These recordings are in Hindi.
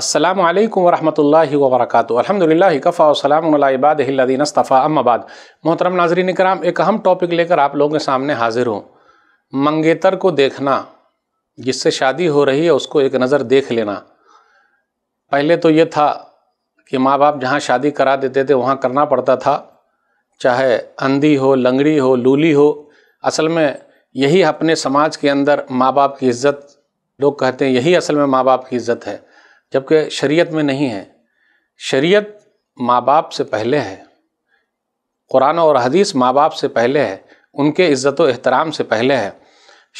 अल्लाम वरहमल वर्क अलहमदिल्ला कफ़ा वसलामबादीन अस्तफ़ा अम्माबाद मोहतरम नाजरीन कराम एक अहम टॉपिक लेकर आप लोगों के सामने हाजिर हूँ मंगेतर को देखना जिससे शादी हो रही है उसको एक नज़र देख लेना पहले तो ये था कि माँ बाप जहाँ शादी करा देते थे वहाँ करना पड़ता था चाहे अंधी हो लंगड़ी हो लूली हो असल में यही अपने समाज के अंदर माँ बाप की इज़्ज़त लोग कहते हैं यही असल में माँ बाप की इज़्ज़त है जबकि शरीयत में नहीं है शरीयत माँ बाप से पहले है कुरान और हदीस माँ बाप से पहले है उनके इज़्ज़त अहतराम एहतराम से पहले है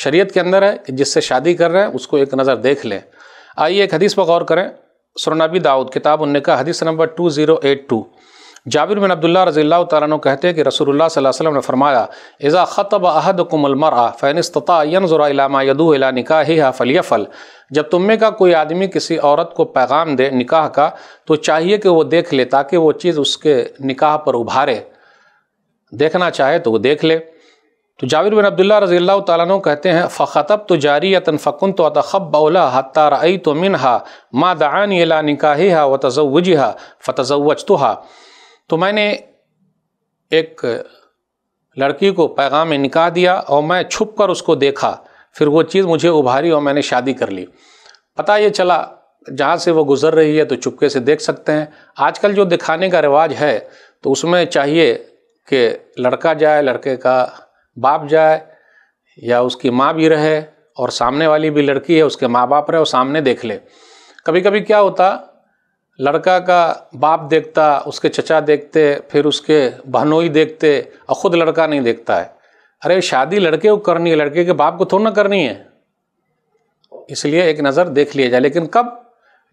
शरीयत के अंदर है कि जिससे शादी कर रहे हैं उसको एक नज़र देख लें आइए एक हदीस पर गौर करें सुरनबी दाऊद किताब उनका हदीस number two zero eight two Jabir bin Abdullah रज़ी तु कहते हैं कि रसूलुल्लाह सल्लल्लाहु अलैहि वसल्लम ने फरमाया इज़ा ख़तब अहद कुमलमरा फ़ैनस्ततायनज़ुरामा यदू हा निकाह फ़लियफ़ल जब तुम्हे का कोई आदमी किसी औरत को पैगाम दे निकाह का तो चाहिए कि वो देख ले ताकि वो चीज़ उसके निकाह पर उभारे देखना चाहे तो वो देख ले तो जाविर बिन अब्दुल्ला रजी तु कहते हैं फ़तब तो जारी तन फ़कुन तो अतखबला हत्ता रई तो मिन हा माँ दान निका निकाही हा व तज़वजी हा फ़तज़वज तो हा तो मैंने एक लड़की को पैगाम में निकाह दिया और मैं छुप कर उसको देखा फिर वो चीज़ मुझे उभारी और मैंने शादी कर ली पता ये चला जहाँ से वो गुज़र रही है तो चुपके से देख सकते हैं आजकल जो दिखाने का रिवाज है तो उसमें चाहिए कि लड़का जाए लड़के का बाप जाए या उसकी माँ भी रहे और सामने वाली भी लड़की है उसके माँ बाप रहे और सामने देख ले कभी कभी क्या होता लड़का का बाप देखता उसके चचा देखते फिर उसके बहनोई देखते और ख़ुद लड़का नहीं देखता है अरे शादी लड़के को करनी है लड़के के बाप को थोड़ा ना करनी है इसलिए एक नज़र देख लिया जाए लेकिन कब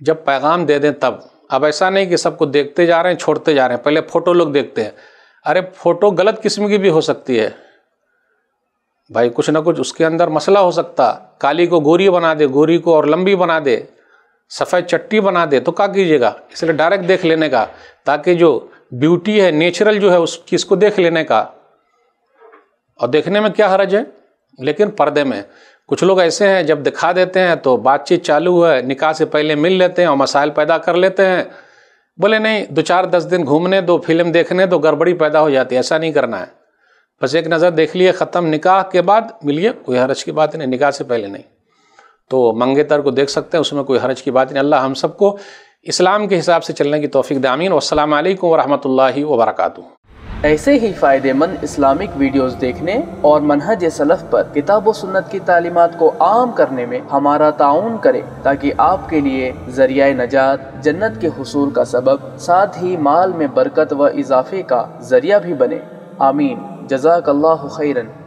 जब पैगाम दे दें तब अब ऐसा नहीं कि सबको देखते जा रहे हैं छोड़ते जा रहे हैं पहले फ़ोटो लोग देखते हैं अरे फ़ोटो गलत किस्म की भी हो सकती है भाई कुछ ना कुछ उसके अंदर मसला हो सकता काली को गोरी बना दे गोरी को और लंबी बना दे सफ़ेद चट्टी बना दे तो क्या कीजिएगा इसलिए डायरेक्ट देख लेने का ताकि जो ब्यूटी है नेचुरल जो है उसकी को देख लेने का और देखने में क्या हरज है लेकिन पर्दे में कुछ लोग ऐसे हैं जब दिखा देते हैं तो बातचीत चालू है निकाह से पहले मिल लेते हैं और मसाइल पैदा कर लेते हैं बोले नहीं दो चार दस दिन घूमने दो फिल्म देखने दो गड़बड़ी पैदा हो जाती है ऐसा नहीं करना है बस एक नज़र देख लिए ख़त्म निकाह के बाद मिलिए कोई हरज की बात नहीं निकाह से पहले नहीं तो मंगेतर को देख सकते हैं उसमें कोई हरज की बात नहीं अल्लाह हम सबको इस्लाम के हिसाब से चलने की तोफ़ी दामीन वालेकुम वरहमत ला ऐसे ही फ़ायदेमंद इस्लामिक वीडियोस देखने और मनहज सलफ़ पर किताब व सुन्नत की तालीमत को आम करने में हमारा ताउन करें ताकि आपके लिए जरिया नजात जन्नत के हसूल का सबब साथ ही माल में बरकत व इजाफे का जरिया भी बने आमीन जजाकल्ला खैरन